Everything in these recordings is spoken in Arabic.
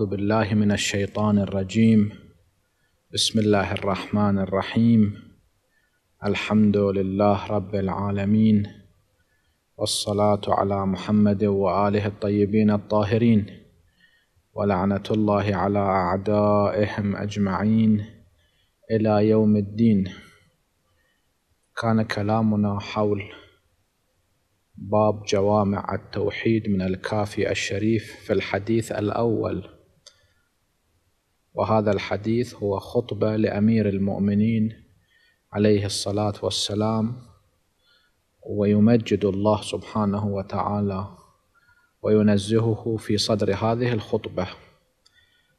اعوذ بالله من الشيطان الرجيم بسم الله الرحمن الرحيم الحمد لله رب العالمين والصلاه على محمد واله الطيبين الطاهرين ولعنه الله على اعدائهم اجمعين الى يوم الدين كان كلامنا حول باب جوامع التوحيد من الكافي الشريف في الحديث الأول وهذا الحديث هو خطبة لأمير المؤمنين عليه الصلاة والسلام ويمجد الله سبحانه وتعالى وينزهه في صدر هذه الخطبة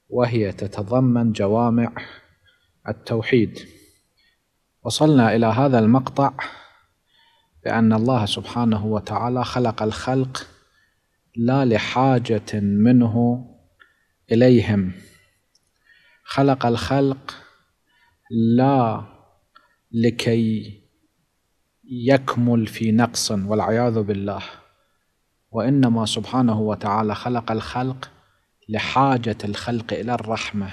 وهي تتضمن جوامع التوحيد وصلنا إلى هذا المقطع بأن الله سبحانه وتعالى خلق الخلق لا لحاجة منه إليهم خلق الخلق لا لكي يكمل في نقص والعياذ بالله وانما سبحانه وتعالى خلق الخلق لحاجه الخلق الى الرحمه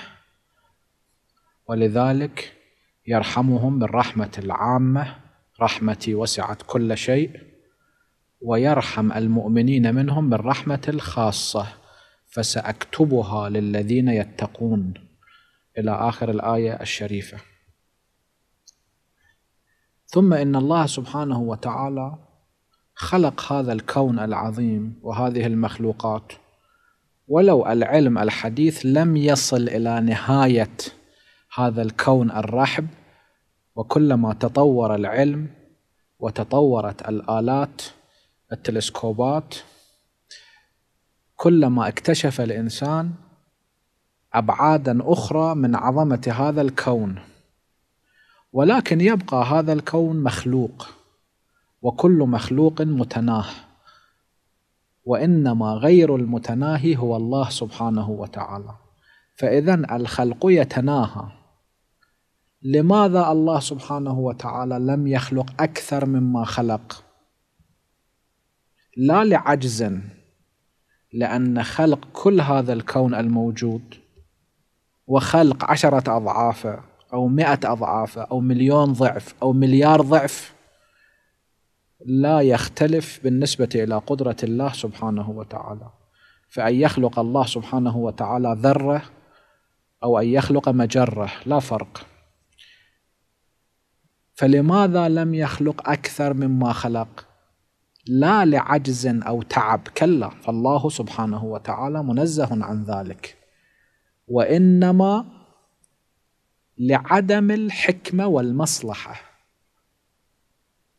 ولذلك يرحمهم بالرحمه العامه رحمتي وسعت كل شيء ويرحم المؤمنين منهم بالرحمه الخاصه فساكتبها للذين يتقون إلى آخر الآية الشريفة ثم إن الله سبحانه وتعالى خلق هذا الكون العظيم وهذه المخلوقات ولو العلم الحديث لم يصل إلى نهاية هذا الكون الرحب وكلما تطور العلم وتطورت الآلات التلسكوبات كلما اكتشف الإنسان أبعادا أخرى من عظمة هذا الكون ولكن يبقى هذا الكون مخلوق وكل مخلوق متناه وإنما غير المتناهي هو الله سبحانه وتعالى فإذا الخلق يتناهى لماذا الله سبحانه وتعالى لم يخلق أكثر مما خلق لا لعجز لأن خلق كل هذا الكون الموجود وخلق عشرة أضعافه أو مئة أضعافه أو مليون ضعف أو مليار ضعف لا يختلف بالنسبة إلى قدرة الله سبحانه وتعالى فأن يخلق الله سبحانه وتعالى ذرة أو أن يخلق مجرة لا فرق فلماذا لم يخلق أكثر مما خلق لا لعجز أو تعب كلا فالله سبحانه وتعالى منزه عن ذلك وانما لعدم الحكمه والمصلحه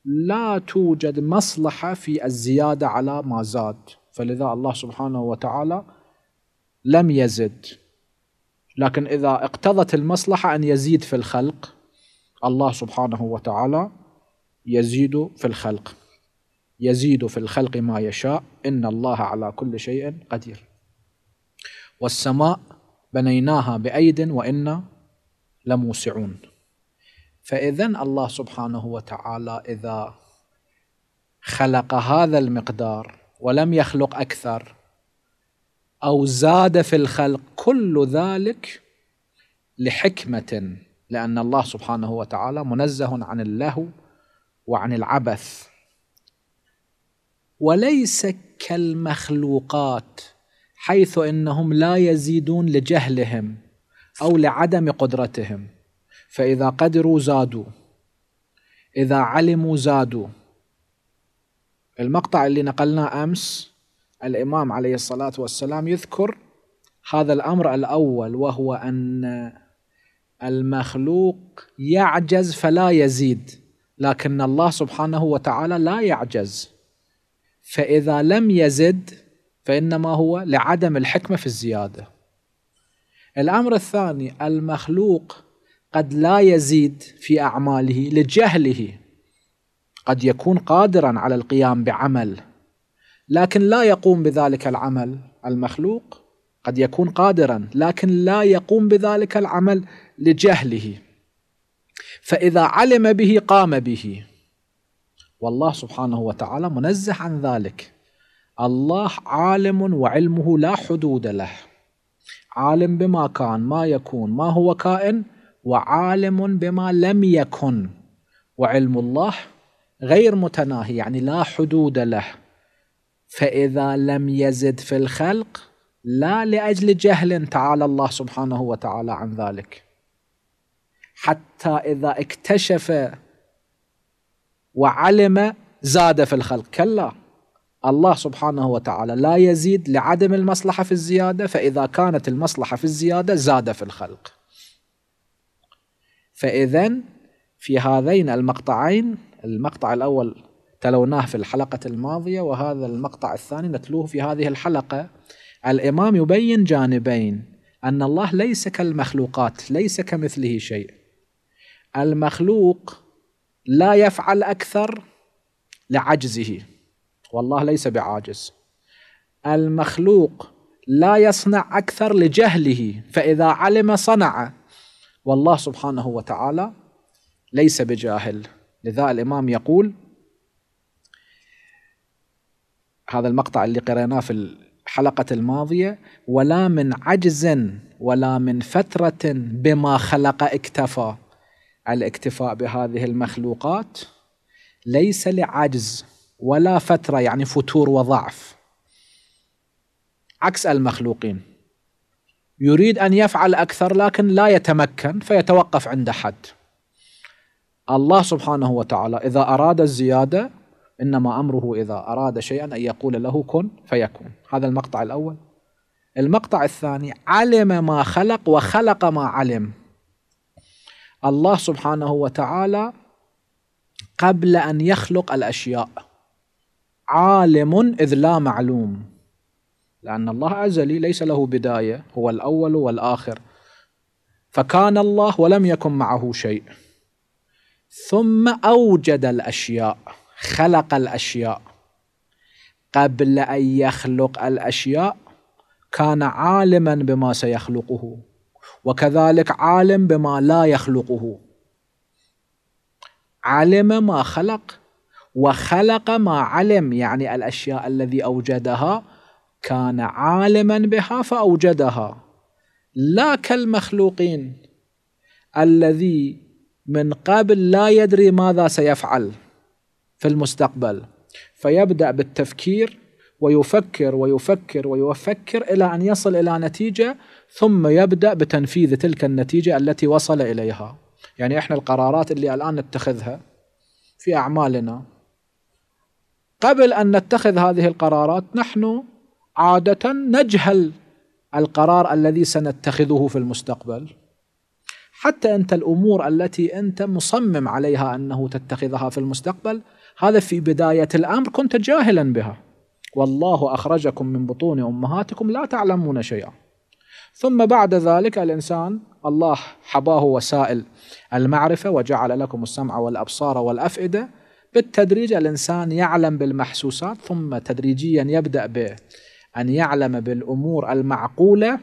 لا توجد مصلحه في الزياده على ما زاد فلذا الله سبحانه وتعالى لم يزد لكن اذا اقتضت المصلحه ان يزيد في الخلق الله سبحانه وتعالى يزيد في الخلق يزيد في الخلق ما يشاء إن الله على كل شيء قدير والسماء بنيناها بأيد وإنا لموسعون فإذا الله سبحانه وتعالى إذا خلق هذا المقدار ولم يخلق أكثر أو زاد في الخلق كل ذلك لحكمة لأن الله سبحانه وتعالى منزه عن اللهو وعن العبث وليس كالمخلوقات حيث انهم لا يزيدون لجهلهم او لعدم قدرتهم فاذا قدروا زادوا اذا علموا زادوا المقطع اللي نقلناه امس الامام عليه الصلاه والسلام يذكر هذا الامر الاول وهو ان المخلوق يعجز فلا يزيد لكن الله سبحانه وتعالى لا يعجز فاذا لم يزد فإنما هو لعدم الحكمة في الزيادة الأمر الثاني المخلوق قد لا يزيد في أعماله لجهله قد يكون قادرا على القيام بعمل لكن لا يقوم بذلك العمل المخلوق قد يكون قادرا لكن لا يقوم بذلك العمل لجهله فإذا علم به قام به والله سبحانه وتعالى منزه عن ذلك الله عالم وعلمه لا حدود له عالم بما كان ما يكون ما هو كائن وعالم بما لم يكن وعلم الله غير متناهي يعني لا حدود له فإذا لم يزد في الخلق لا لأجل جهل تعالى الله سبحانه وتعالى عن ذلك حتى إذا اكتشف وعلم زاد في الخلق كلا الله سبحانه وتعالى لا يزيد لعدم المصلحة في الزيادة فإذا كانت المصلحة في الزيادة زاد في الخلق فإذا في هذين المقطعين المقطع الأول تلوناه في الحلقة الماضية وهذا المقطع الثاني نتلوه في هذه الحلقة الإمام يبين جانبين أن الله ليس كالمخلوقات ليس كمثله شيء المخلوق لا يفعل أكثر لعجزه والله ليس بعاجز المخلوق لا يصنع أكثر لجهله فإذا علم صنع والله سبحانه وتعالى ليس بجاهل لذا الإمام يقول هذا المقطع اللي قريناه في الحلقة الماضية ولا من عجز ولا من فترة بما خلق اكتفى الاكتفاء بهذه المخلوقات ليس لعجز ولا فترة يعني فتور وضعف عكس المخلوقين يريد أن يفعل أكثر لكن لا يتمكن فيتوقف عند حد الله سبحانه وتعالى إذا أراد الزيادة إنما أمره إذا أراد شيئا أن يقول له كن فيكون هذا المقطع الأول المقطع الثاني علم ما خلق وخلق ما علم الله سبحانه وتعالى قبل أن يخلق الأشياء عالم إذ لا معلوم لأن الله أزلي ليس له بداية هو الأول والآخر فكان الله ولم يكن معه شيء ثم أوجد الأشياء خلق الأشياء قبل أن يخلق الأشياء كان عالما بما سيخلقه وكذلك عالم بما لا يخلقه علم ما خلق وخلق ما علم يعني الأشياء الذي أوجدها كان عالما بها فأوجدها لا كالمخلوقين الذي من قبل لا يدري ماذا سيفعل في المستقبل فيبدأ بالتفكير ويفكر ويفكر ويفكر إلى أن يصل إلى نتيجة ثم يبدأ بتنفيذ تلك النتيجة التي وصل إليها يعني إحنا القرارات اللي الآن نتخذها في أعمالنا قبل أن نتخذ هذه القرارات نحن عادة نجهل القرار الذي سنتخذه في المستقبل حتى أنت الأمور التي أنت مصمم عليها أنه تتخذها في المستقبل هذا في بداية الأمر كنت جاهلا بها والله أخرجكم من بطون أمهاتكم لا تعلمون شيئا ثم بعد ذلك الإنسان الله حباه وسائل المعرفة وجعل لكم السمع والأبصار والأفئدة بالتدريج الإنسان يعلم بالمحسوسات ثم تدريجيا يبدأ بأن يعلم بالأمور المعقولة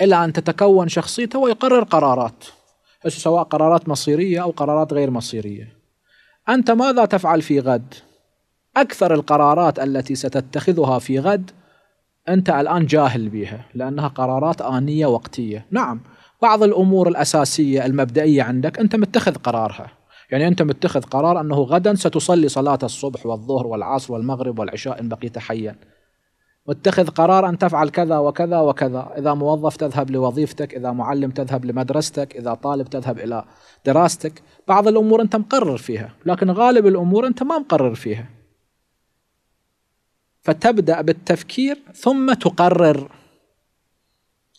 إلى أن تتكون شخصيته ويقرر قرارات سواء قرارات مصيرية أو قرارات غير مصيرية أنت ماذا تفعل في غد؟ أكثر القرارات التي ستتخذها في غد أنت الآن جاهل بها لأنها قرارات آنية وقتية نعم بعض الأمور الأساسية المبدئية عندك أنت متخذ قرارها يعني أنت متخذ قرار أنه غدا ستصلي صلاة الصبح والظهر والعصر والمغرب والعشاء إن بقيت حيا متخذ قرار أن تفعل كذا وكذا وكذا إذا موظف تذهب لوظيفتك إذا معلم تذهب لمدرستك إذا طالب تذهب إلى دراستك بعض الأمور أنت مقرر فيها لكن غالب الأمور أنت ما مقرر فيها فتبدأ بالتفكير ثم تقرر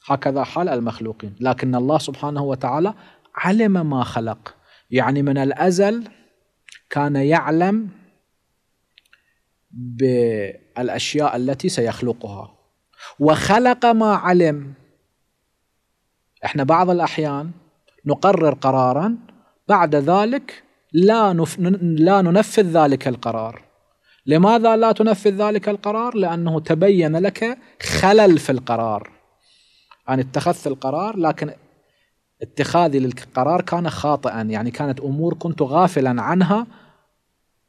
هكذا حال المخلوقين لكن الله سبحانه وتعالى علم ما خلق يعني من الازل كان يعلم بالاشياء التي سيخلقها وخلق ما علم احنا بعض الاحيان نقرر قرارا بعد ذلك لا نف... لا ننفذ ذلك القرار لماذا لا تنفذ ذلك القرار لانه تبين لك خلل في القرار أنا يعني اتخذت القرار لكن اتخاذي للقرار كان خاطئا يعني كانت امور كنت غافلا عنها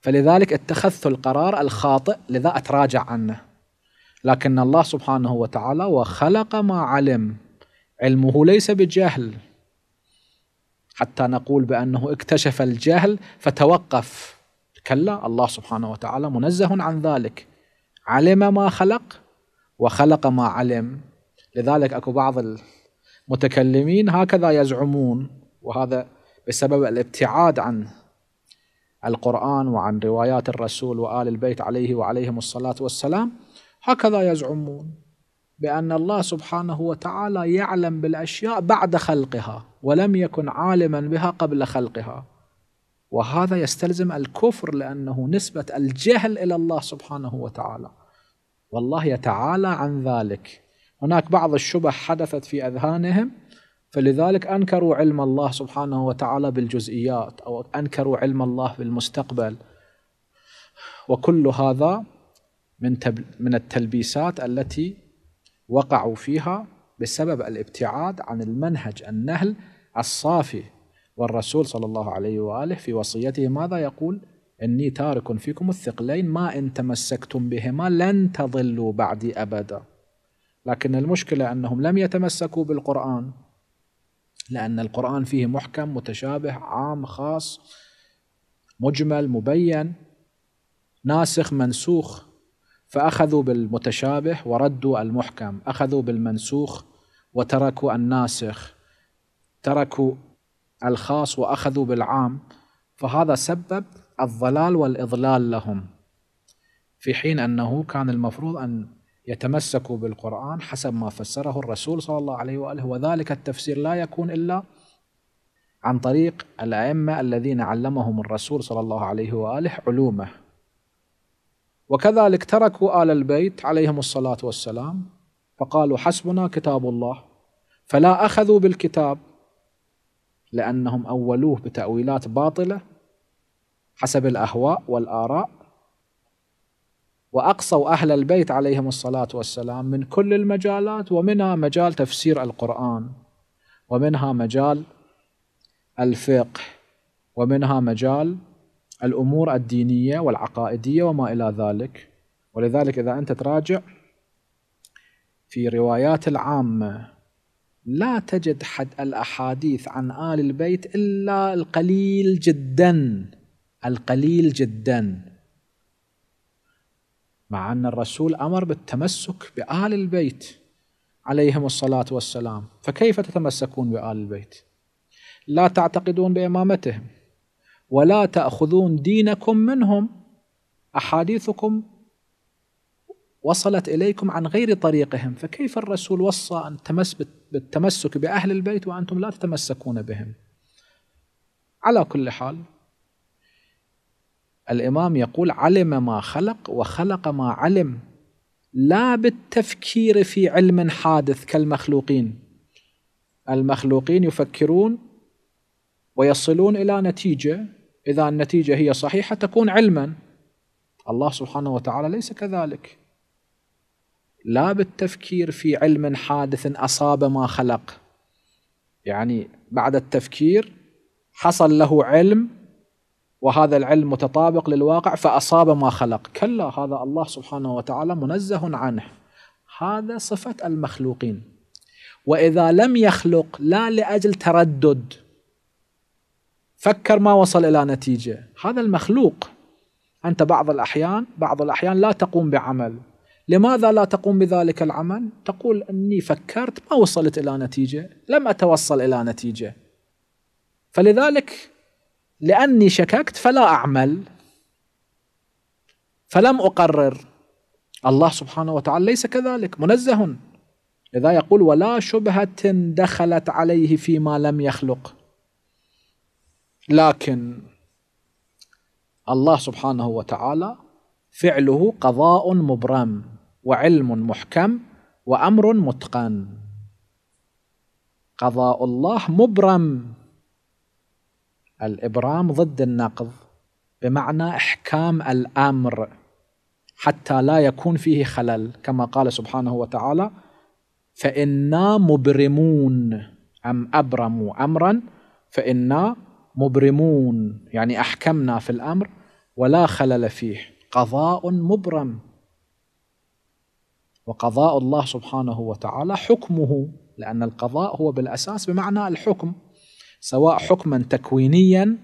فلذلك اتخذت القرار الخاطئ لذا اتراجع عنه لكن الله سبحانه وتعالى وخلق ما علم علمه ليس بجهل حتى نقول بانه اكتشف الجهل فتوقف كلا الله سبحانه وتعالى منزه عن ذلك علم ما خلق وخلق ما علم لذلك اكو بعض متكلمين هكذا يزعمون وهذا بسبب الابتعاد عن القرآن وعن روايات الرسول وآل البيت عليه وعليهم الصلاة والسلام هكذا يزعمون بأن الله سبحانه وتعالى يعلم بالأشياء بعد خلقها ولم يكن عالما بها قبل خلقها وهذا يستلزم الكفر لأنه نسبة الجهل إلى الله سبحانه وتعالى والله يتعالى عن ذلك هناك بعض الشبه حدثت في أذهانهم فلذلك أنكروا علم الله سبحانه وتعالى بالجزئيات أو أنكروا علم الله بالمستقبل وكل هذا من من التلبيسات التي وقعوا فيها بسبب الابتعاد عن المنهج النهل الصافي والرسول صلى الله عليه واله في وصيته ماذا يقول؟ اني تارك فيكم الثقلين ما ان تمسكتم بهما لن تضلوا بعدي ابدا. لكن المشكلة أنهم لم يتمسكوا بالقرآن لأن القرآن فيه محكم متشابه عام خاص مجمل مبين ناسخ منسوخ فأخذوا بالمتشابه وردوا المحكم أخذوا بالمنسوخ وتركوا الناسخ تركوا الخاص وأخذوا بالعام فهذا سبب الضلال والإضلال لهم في حين أنه كان المفروض أن يتمسكوا بالقرآن حسب ما فسره الرسول صلى الله عليه وآله وذلك التفسير لا يكون إلا عن طريق الأئمة الذين علمهم الرسول صلى الله عليه وآله علومه وكذلك تركوا آل البيت عليهم الصلاة والسلام فقالوا حسبنا كتاب الله فلا أخذوا بالكتاب لأنهم أولوه بتأويلات باطلة حسب الأهواء والآراء واقصوا اهل البيت عليهم الصلاه والسلام من كل المجالات ومنها مجال تفسير القران ومنها مجال الفقه ومنها مجال الامور الدينيه والعقائديه وما الى ذلك ولذلك اذا انت تراجع في روايات العامه لا تجد حد الاحاديث عن ال البيت الا القليل جدا القليل جدا مع أن الرسول أمر بالتمسك بآل البيت عليهم الصلاة والسلام فكيف تتمسكون بآل البيت لا تعتقدون بإمامتهم ولا تأخذون دينكم منهم أحاديثكم وصلت إليكم عن غير طريقهم فكيف الرسول وصى أن تمس بالتمسك بأهل البيت وأنتم لا تتمسكون بهم على كل حال الإمام يقول علم ما خلق وخلق ما علم لا بالتفكير في علم حادث كالمخلوقين المخلوقين يفكرون ويصلون إلى نتيجة إذا النتيجة هي صحيحة تكون علما الله سبحانه وتعالى ليس كذلك لا بالتفكير في علم حادث أصاب ما خلق يعني بعد التفكير حصل له علم وهذا العلم متطابق للواقع فأصاب ما خلق كلا هذا الله سبحانه وتعالى منزه عنه هذا صفة المخلوقين وإذا لم يخلق لا لأجل تردد فكر ما وصل إلى نتيجة هذا المخلوق أنت بعض الأحيان بعض الأحيان لا تقوم بعمل لماذا لا تقوم بذلك العمل؟ تقول أني فكرت ما وصلت إلى نتيجة لم أتوصل إلى نتيجة فلذلك لأني شككت فلا أعمل فلم أقرر الله سبحانه وتعالى ليس كذلك منزه لذا يقول ولا شبهة دخلت عليه فيما لم يخلق لكن الله سبحانه وتعالى فعله قضاء مبرم وعلم محكم وأمر متقن قضاء الله مبرم الإبرام ضد النقض بمعنى إحكام الأمر حتى لا يكون فيه خلل كما قال سبحانه وتعالى فإنا مبرمون أم أبرموا أمرا فإنا مبرمون يعني أحكمنا في الأمر ولا خلل فيه قضاء مبرم وقضاء الله سبحانه وتعالى حكمه لأن القضاء هو بالأساس بمعنى الحكم سواء حكما تكوينيا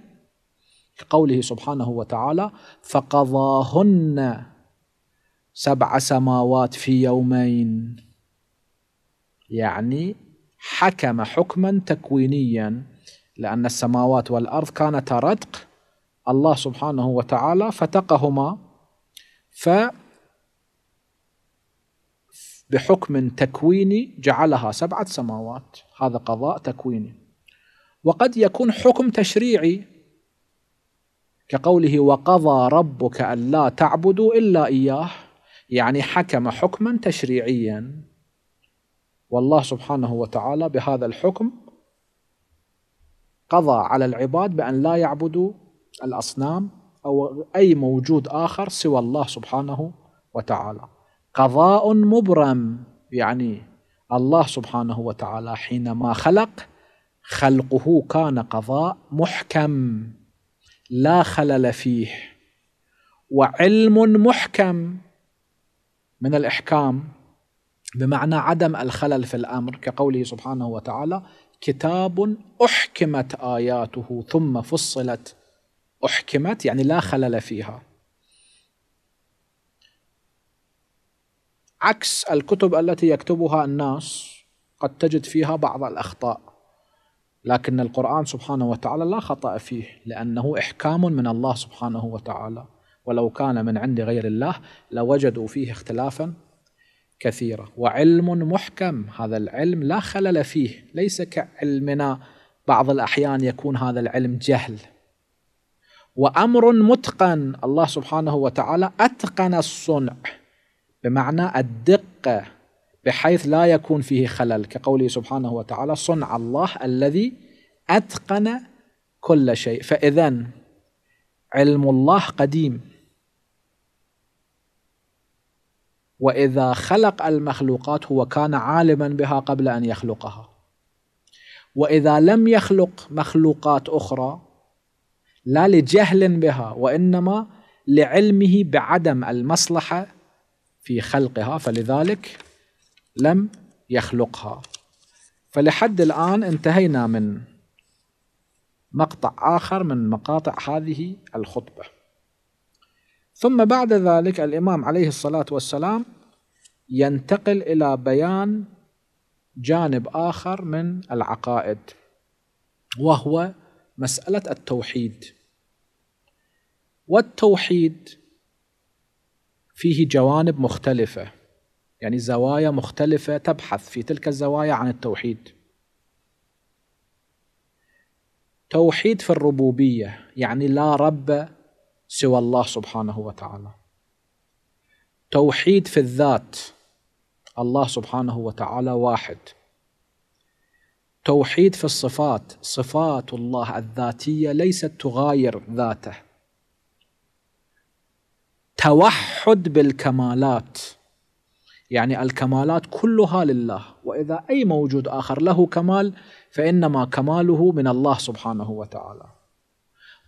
كقوله سبحانه وتعالى فقضاهن سبع سماوات في يومين يعني حكم حكما تكوينيا لأن السماوات والأرض كانتا رتق الله سبحانه وتعالى فتقهما ف بحكم تكويني جعلها سبعة سماوات هذا قضاء تكويني وقد يكون حكم تشريعي كقوله وقضى ربك ألا تعبدوا إلا إياه يعني حكم حكما تشريعيا والله سبحانه وتعالى بهذا الحكم قضى على العباد بأن لا يعبدوا الأصنام أو أي موجود آخر سوى الله سبحانه وتعالى قضاء مبرم يعني الله سبحانه وتعالى حينما خلق خلقه كان قضاء محكم لا خلل فيه وعلم محكم من الاحكام بمعنى عدم الخلل في الامر كقوله سبحانه وتعالى كتاب احكمت اياته ثم فصلت احكمت يعني لا خلل فيها عكس الكتب التي يكتبها الناس قد تجد فيها بعض الاخطاء لكن القرآن سبحانه وتعالى لا خطأ فيه لأنه إحكام من الله سبحانه وتعالى ولو كان من عند غير الله لوجدوا فيه اختلافا كثيرا وعلم محكم هذا العلم لا خلل فيه ليس كعلمنا بعض الأحيان يكون هذا العلم جهل وأمر متقن الله سبحانه وتعالى أتقن الصنع بمعنى الدقة بحيث لا يكون فيه خلل كقوله سبحانه وتعالى صنع الله الذي أتقن كل شيء فإذا علم الله قديم وإذا خلق المخلوقات هو كان عالما بها قبل أن يخلقها وإذا لم يخلق مخلوقات أخرى لا لجهل بها وإنما لعلمه بعدم المصلحة في خلقها فلذلك لم يخلقها فلحد الآن انتهينا من مقطع آخر من مقاطع هذه الخطبة ثم بعد ذلك الإمام عليه الصلاة والسلام ينتقل إلى بيان جانب آخر من العقائد وهو مسألة التوحيد والتوحيد فيه جوانب مختلفة يعني زوايا مختلفة تبحث في تلك الزوايا عن التوحيد توحيد في الربوبية يعني لا رب سوى الله سبحانه وتعالى توحيد في الذات الله سبحانه وتعالى واحد توحيد في الصفات صفات الله الذاتية ليست تغاير ذاته توحد بالكمالات يعني الكمالات كلها لله واذا اي موجود اخر له كمال فانما كماله من الله سبحانه وتعالى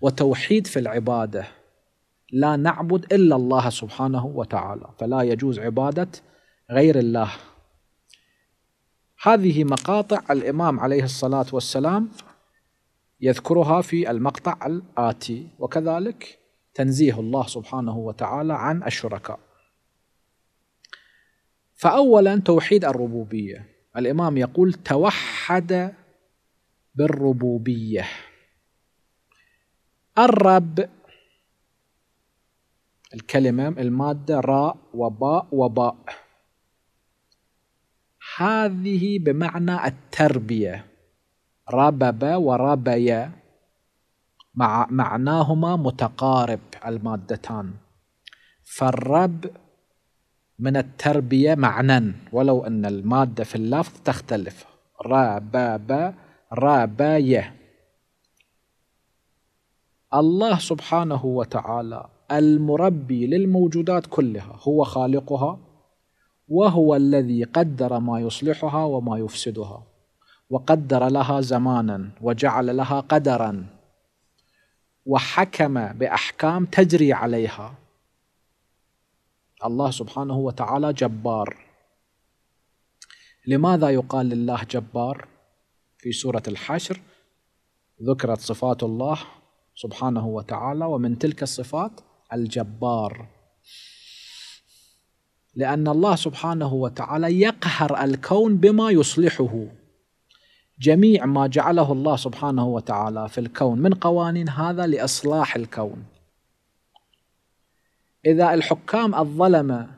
وتوحيد في العباده لا نعبد الا الله سبحانه وتعالى فلا يجوز عباده غير الله هذه مقاطع الامام عليه الصلاه والسلام يذكرها في المقطع الاتي وكذلك تنزيه الله سبحانه وتعالى عن الشركاء فأولا توحيد الربوبية الإمام يقول توحد بالربوبية الرب الكلمة المادة راء وباء وباء هذه بمعنى التربية ربب وربيا مع معناهما متقارب المادتان فالرب من التربية معنى ولو أن المادة في اللفظ تختلف رباب رباية الله سبحانه وتعالى المربي للموجودات كلها هو خالقها وهو الذي قدر ما يصلحها وما يفسدها وقدر لها زمانا وجعل لها قدرا وحكم باحكام تجري عليها الله سبحانه وتعالى جبار لماذا يقال لله جبار في سورة الحشر ذكرت صفات الله سبحانه وتعالى ومن تلك الصفات الجبار لأن الله سبحانه وتعالى يقهر الكون بما يصلحه جميع ما جعله الله سبحانه وتعالى في الكون من قوانين هذا لإصلاح الكون إذا الحكام الظلمة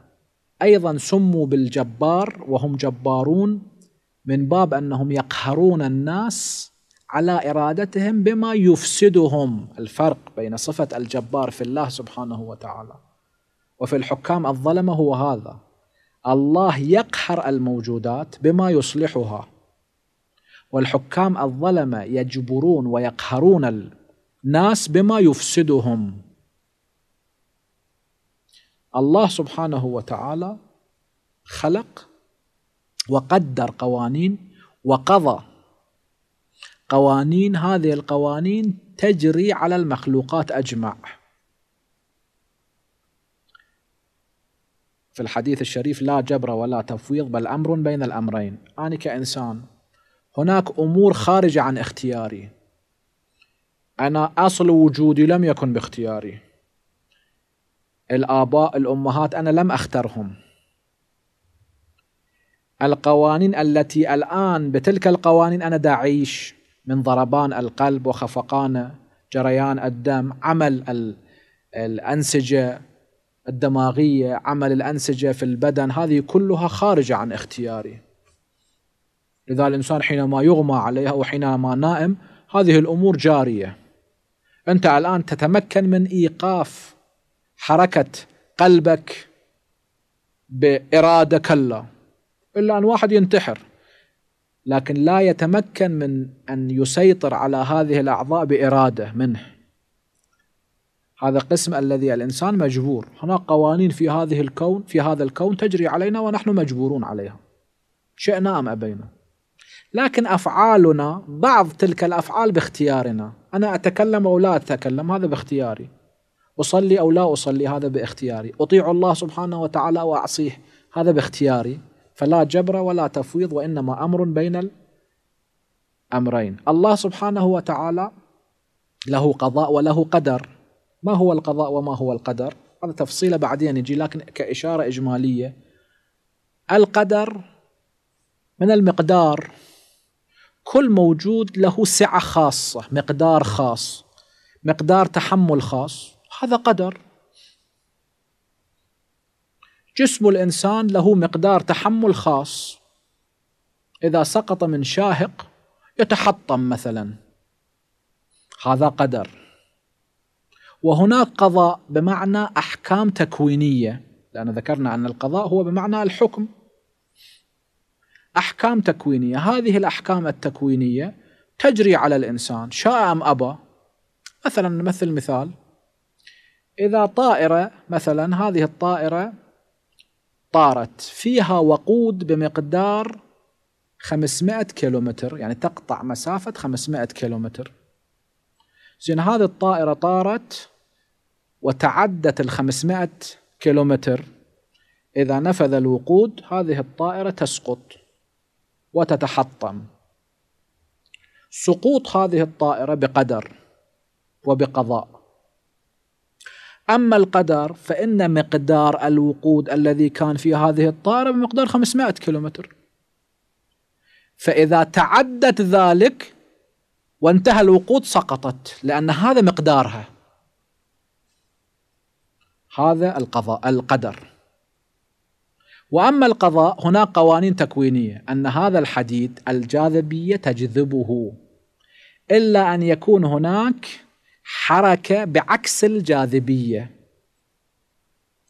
أيضا سموا بالجبار وهم جبارون من باب أنهم يقهرون الناس على إرادتهم بما يفسدهم الفرق بين صفة الجبار في الله سبحانه وتعالى وفي الحكام الظلمة هو هذا الله يقهر الموجودات بما يصلحها والحكام الظلمة يجبرون ويقهرون الناس بما يفسدهم الله سبحانه وتعالى خلق وقدر قوانين وقضى قوانين هذه القوانين تجري على المخلوقات أجمع في الحديث الشريف لا جبر ولا تفويض بل أمر بين الأمرين أنا كإنسان هناك أمور خارجة عن اختياري أنا أصل وجودي لم يكن باختياري الآباء الأمهات أنا لم أخترهم القوانين التي الآن بتلك القوانين أنا داعيش من ضربان القلب وخفقان جريان الدم عمل الأنسجة الدماغية عمل الأنسجة في البدن هذه كلها خارجة عن اختياري لذا الإنسان حينما يغمى عليها وحينما نائم هذه الأمور جارية أنت الآن تتمكن من إيقاف حركة قلبك بإرادة كلا إلا أن واحد ينتحر لكن لا يتمكن من أن يسيطر على هذه الأعضاء بإرادة منه هذا قسم الذي الإنسان مجبور هناك قوانين في هذه الكون في هذا الكون تجري علينا ونحن مجبورون عليها شئنا أم أبينا لكن أفعالنا بعض تلك الأفعال باختيارنا أنا أتكلم أو لا أتكلم هذا باختياري أصلي أو لا أصلي هذا باختياري أطيع الله سبحانه وتعالى وأعصيه هذا باختياري فلا جبر ولا تفويض وإنما أمر بين الأمرين الله سبحانه وتعالى له قضاء وله قدر ما هو القضاء وما هو القدر هذا تفصيله بعدين نجي لكن كإشارة إجمالية القدر من المقدار كل موجود له سعة خاصة مقدار خاص مقدار تحمل خاص هذا قدر جسم الانسان له مقدار تحمل خاص اذا سقط من شاهق يتحطم مثلا هذا قدر وهناك قضاء بمعنى احكام تكوينيه لان ذكرنا ان القضاء هو بمعنى الحكم احكام تكوينيه هذه الاحكام التكوينيه تجري على الانسان شاء ام ابى مثلا نمثل مثال إذا طائرة مثلا هذه الطائرة طارت فيها وقود بمقدار 500 كيلومتر يعني تقطع مسافة 500 كيلومتر زين هذه الطائرة طارت وتعدت ال 500 كيلومتر إذا نفذ الوقود هذه الطائرة تسقط وتتحطم سقوط هذه الطائرة بقدر وبقضاء أما القدر فإن مقدار الوقود الذي كان في هذه الطائرة بمقدار 500 كيلومتر فإذا تعدت ذلك وانتهى الوقود سقطت لأن هذا مقدارها هذا القضاء القدر وأما القضاء هناك قوانين تكوينية أن هذا الحديد الجاذبية تجذبه إلا أن يكون هناك حركه بعكس الجاذبيه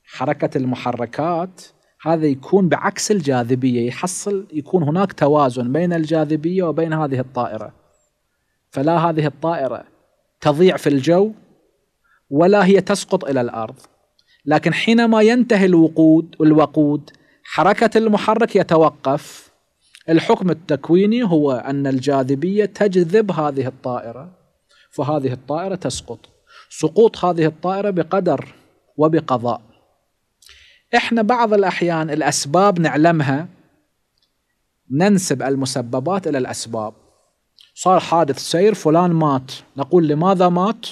حركه المحركات هذا يكون بعكس الجاذبيه يحصل يكون هناك توازن بين الجاذبيه وبين هذه الطائره فلا هذه الطائره تضيع في الجو ولا هي تسقط الى الارض لكن حينما ينتهي الوقود الوقود حركه المحرك يتوقف الحكم التكويني هو ان الجاذبيه تجذب هذه الطائره فهذه الطائرة تسقط سقوط هذه الطائرة بقدر وبقضاء احنا بعض الأحيان الأسباب نعلمها ننسب المسببات إلى الأسباب صار حادث سير فلان مات نقول لماذا مات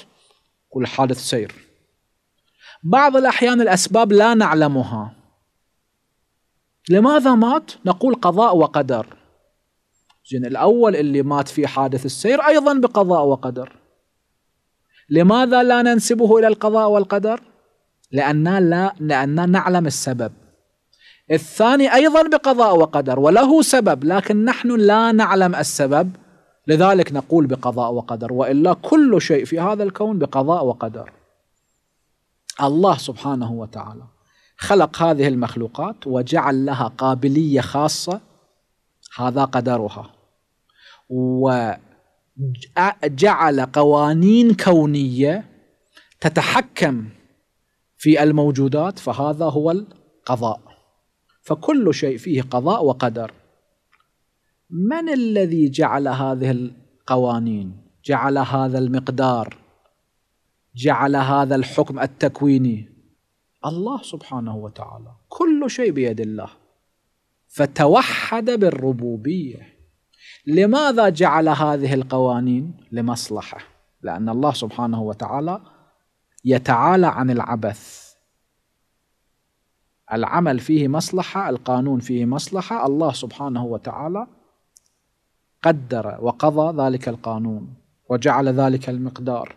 كل حادث سير بعض الأحيان الأسباب لا نعلمها لماذا مات نقول قضاء وقدر زين الأول اللي مات في حادث السير أيضا بقضاء وقدر لماذا لا ننسبه إلى القضاء والقدر؟ لأننا, لا لأننا نعلم السبب الثاني أيضا بقضاء وقدر وله سبب لكن نحن لا نعلم السبب لذلك نقول بقضاء وقدر وإلا كل شيء في هذا الكون بقضاء وقدر الله سبحانه وتعالى خلق هذه المخلوقات وجعل لها قابلية خاصة هذا قدرها و جعل قوانين كونيه تتحكم في الموجودات فهذا هو القضاء فكل شيء فيه قضاء وقدر من الذي جعل هذه القوانين جعل هذا المقدار جعل هذا الحكم التكويني الله سبحانه وتعالى كل شيء بيد الله فتوحد بالربوبيه لماذا جعل هذه القوانين لمصلحة لأن الله سبحانه وتعالى يتعالى عن العبث العمل فيه مصلحة القانون فيه مصلحة الله سبحانه وتعالى قدر وقضى ذلك القانون وجعل ذلك المقدار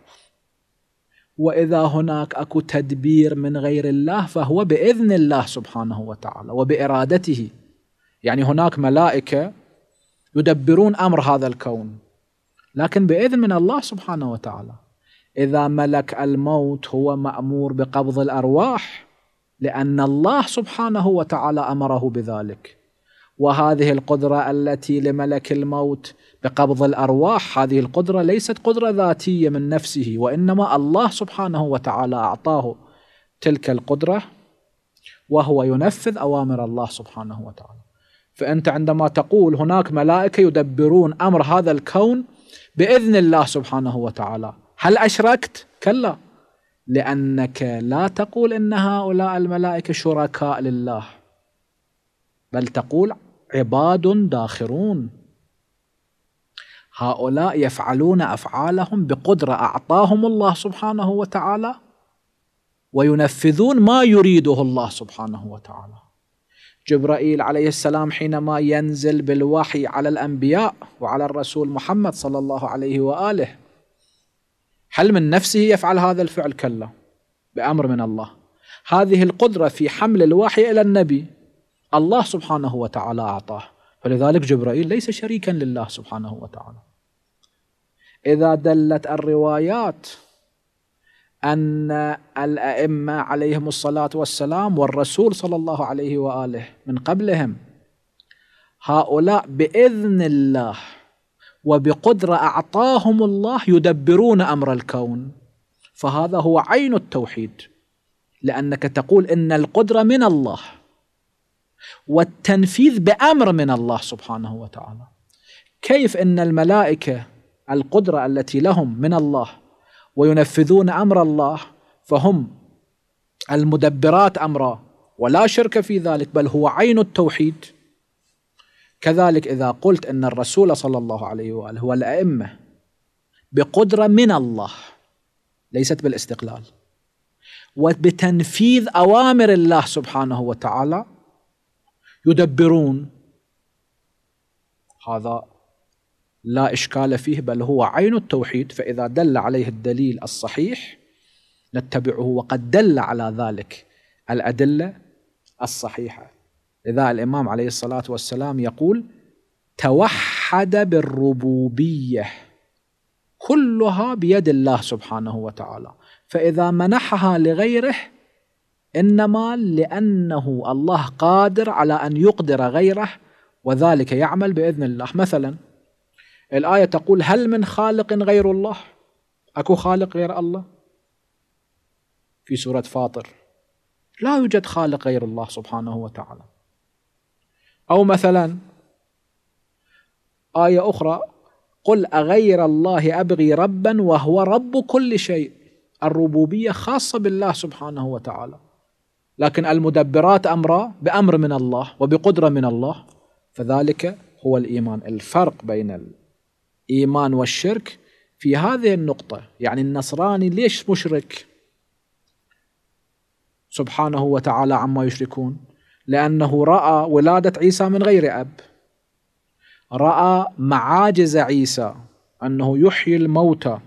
واذا هناك اكو تدبير من غير الله فهو باذن الله سبحانه وتعالى وبارادته يعني هناك ملائكه يدبرون امر هذا الكون لكن باذن من الله سبحانه وتعالى اذا ملك الموت هو مامور بقبض الارواح لان الله سبحانه وتعالى امره بذلك وهذه القدره التي لملك الموت بقبض الارواح هذه القدره ليست قدره ذاتيه من نفسه وانما الله سبحانه وتعالى اعطاه تلك القدره وهو ينفذ اوامر الله سبحانه وتعالى فأنت عندما تقول هناك ملائكة يدبرون أمر هذا الكون بإذن الله سبحانه وتعالى هل أشركت؟ كلا لأنك لا تقول إن هؤلاء الملائكة شركاء لله بل تقول عباد داخرون هؤلاء يفعلون أفعالهم بقدرة أعطاهم الله سبحانه وتعالى وينفذون ما يريده الله سبحانه وتعالى جبرائيل عليه السلام حينما ينزل بالوحي على الأنبياء وعلى الرسول محمد صلى الله عليه وآله هل من نفسه يفعل هذا الفعل كلا بأمر من الله هذه القدرة في حمل الوحي إلى النبي الله سبحانه وتعالى أعطاه فلذلك جبرائيل ليس شريكا لله سبحانه وتعالى إذا دلت الروايات أن الأئمة عليهم الصلاة والسلام والرسول صلى الله عليه وآله من قبلهم هؤلاء بإذن الله وبقدرة أعطاهم الله يدبرون أمر الكون فهذا هو عين التوحيد لأنك تقول إن القدرة من الله والتنفيذ بأمر من الله سبحانه وتعالى كيف إن الملائكة القدرة التي لهم من الله وينفذون امر الله فهم المدبرات امره ولا شرك في ذلك بل هو عين التوحيد كذلك اذا قلت ان الرسول صلى الله عليه واله هو الائمه بقدره من الله ليست بالاستقلال وبتنفيذ اوامر الله سبحانه وتعالى يدبرون هذا لا إشكال فيه بل هو عين التوحيد فإذا دل عليه الدليل الصحيح نتبعه وقد دل على ذلك الأدلة الصحيحة لذا الإمام عليه الصلاة والسلام يقول توحد بالربوبية كلها بيد الله سبحانه وتعالى فإذا منحها لغيره إنما لأنه الله قادر على أن يقدر غيره وذلك يعمل بإذن الله مثلاً الآية تقول هل من خالق غير الله أكو خالق غير الله في سورة فاطر لا يوجد خالق غير الله سبحانه وتعالى أو مثلا آية أخرى قل أغير الله أبغي ربا وهو رب كل شيء الربوبية خاصة بالله سبحانه وتعالى لكن المدبرات أمرا بأمر من الله وبقدرة من الله فذلك هو الإيمان الفرق بين الايمان والشرك في هذه النقطه يعني النصراني ليش مشرك سبحانه وتعالى عما يشركون لانه راى ولاده عيسى من غير اب راى معاجز عيسى انه يحيي الموتى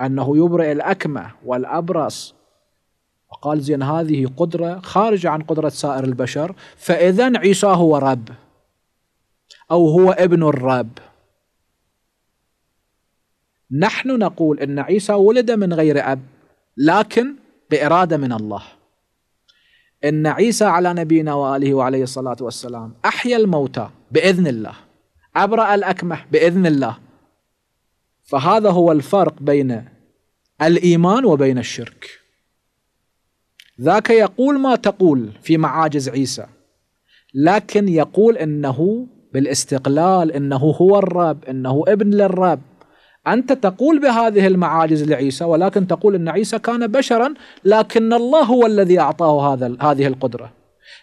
انه يبرئ الاكمه والابرص وقال زين هذه قدره خارجه عن قدره سائر البشر فاذا عيسى هو رب او هو ابن الرب نحن نقول ان عيسى ولد من غير اب لكن باراده من الله ان عيسى على نبينا واله وعليه الصلاه والسلام احيا الموتى باذن الله ابرا الاكمه باذن الله فهذا هو الفرق بين الايمان وبين الشرك ذاك يقول ما تقول في معاجز عيسى لكن يقول انه بالاستقلال انه هو الرب انه ابن للرب أنت تقول بهذه المعاجز لعيسى ولكن تقول أن عيسى كان بشرا لكن الله هو الذي أعطاه هذا هذه القدرة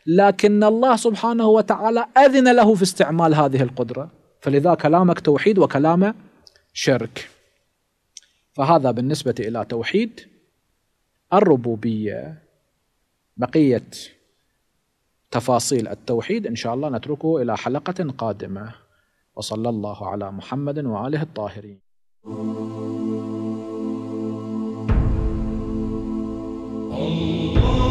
لكن الله سبحانه وتعالى أذن له في استعمال هذه القدرة فلذا كلامك توحيد وكلامه شرك فهذا بالنسبة إلى توحيد الربوبية بقية تفاصيل التوحيد إن شاء الله نتركه إلى حلقة قادمة وصلى الله على محمد وآله الطاهرين Oh.